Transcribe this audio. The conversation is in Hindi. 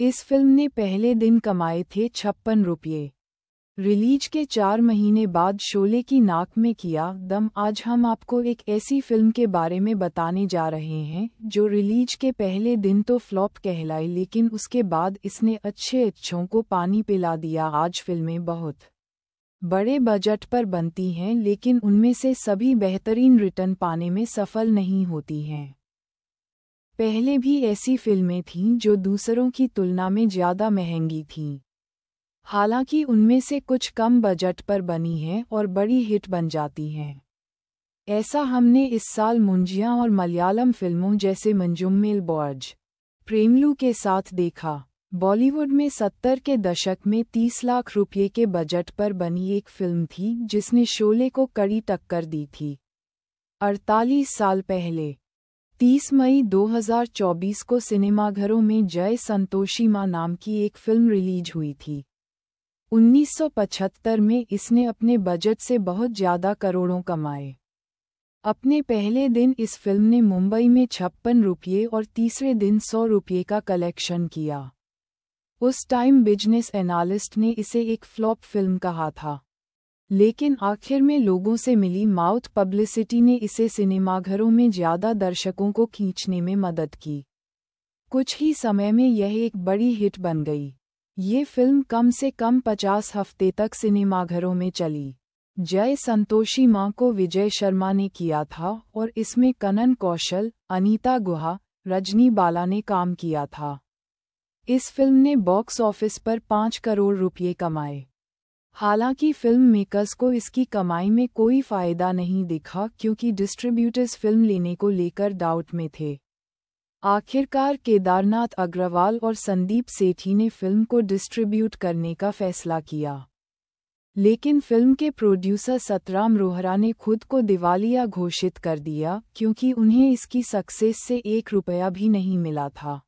इस फिल्म ने पहले दिन कमाए थे छप्पन रुपये रिलीज के चार महीने बाद शोले की नाक में किया दम आज हम आपको एक ऐसी फिल्म के बारे में बताने जा रहे हैं जो रिलीज के पहले दिन तो फ्लॉप कहलाई लेकिन उसके बाद इसने अच्छे अच्छों को पानी पिला दिया आज फिल्में बहुत बड़े बजट पर बनती हैं लेकिन उनमें से सभी बेहतरीन रिटर्न पाने में सफल नहीं होती हैं पहले भी ऐसी फिल्में थीं जो दूसरों की तुलना में ज़्यादा महंगी थीं हालांकि उनमें से कुछ कम बजट पर बनी हैं और बड़ी हिट बन जाती हैं ऐसा हमने इस साल मुंजिया और मलयालम फिल्मों जैसे मंजुम्मेल बॉर्ज प्रेमलू के साथ देखा बॉलीवुड में सत्तर के दशक में तीस लाख रुपये के बजट पर बनी एक फिल्म थी जिसने शोले को कड़ी टक्कर दी थी अड़तालीस साल पहले 30 मई 2024 को सिनेमाघरों में जय संतोषी मां नाम की एक फिल्म रिलीज हुई थी 1975 में इसने अपने बजट से बहुत ज़्यादा करोड़ों कमाए अपने पहले दिन इस फिल्म ने मुंबई में छप्पन रुपये और तीसरे दिन सौ रुपये का कलेक्शन किया उस टाइम बिजनेस एनालिस्ट ने इसे एक फ्लॉप फिल्म कहा था लेकिन आखिर में लोगों से मिली माउथ पब्लिसिटी ने इसे सिनेमाघरों में ज्यादा दर्शकों को खींचने में मदद की कुछ ही समय में यह एक बड़ी हिट बन गई ये फिल्म कम से कम पचास हफ्ते तक सिनेमाघरों में चली जय संतोषी मां को विजय शर्मा ने किया था और इसमें कनन कौशल अनीता गुहा रजनी बाला ने काम किया था इस फिल्म ने बॉक्स ऑफिस पर पाँच करोड़ रुपये कमाए हालांकि फिल्म मेकर्स को इसकी कमाई में कोई फायदा नहीं दिखा क्योंकि डिस्ट्रीब्यूटर्स फिल्म लेने को लेकर डाउट में थे आखिरकार केदारनाथ अग्रवाल और संदीप सेठी ने फिल्म को डिस्ट्रीब्यूट करने का फैसला किया लेकिन फिल्म के प्रोड्यूसर सतराम रोहरा ने खुद को दिवालिया घोषित कर दिया क्योंकि उन्हें इसकी सक्सेस से एक रुपया भी नहीं मिला था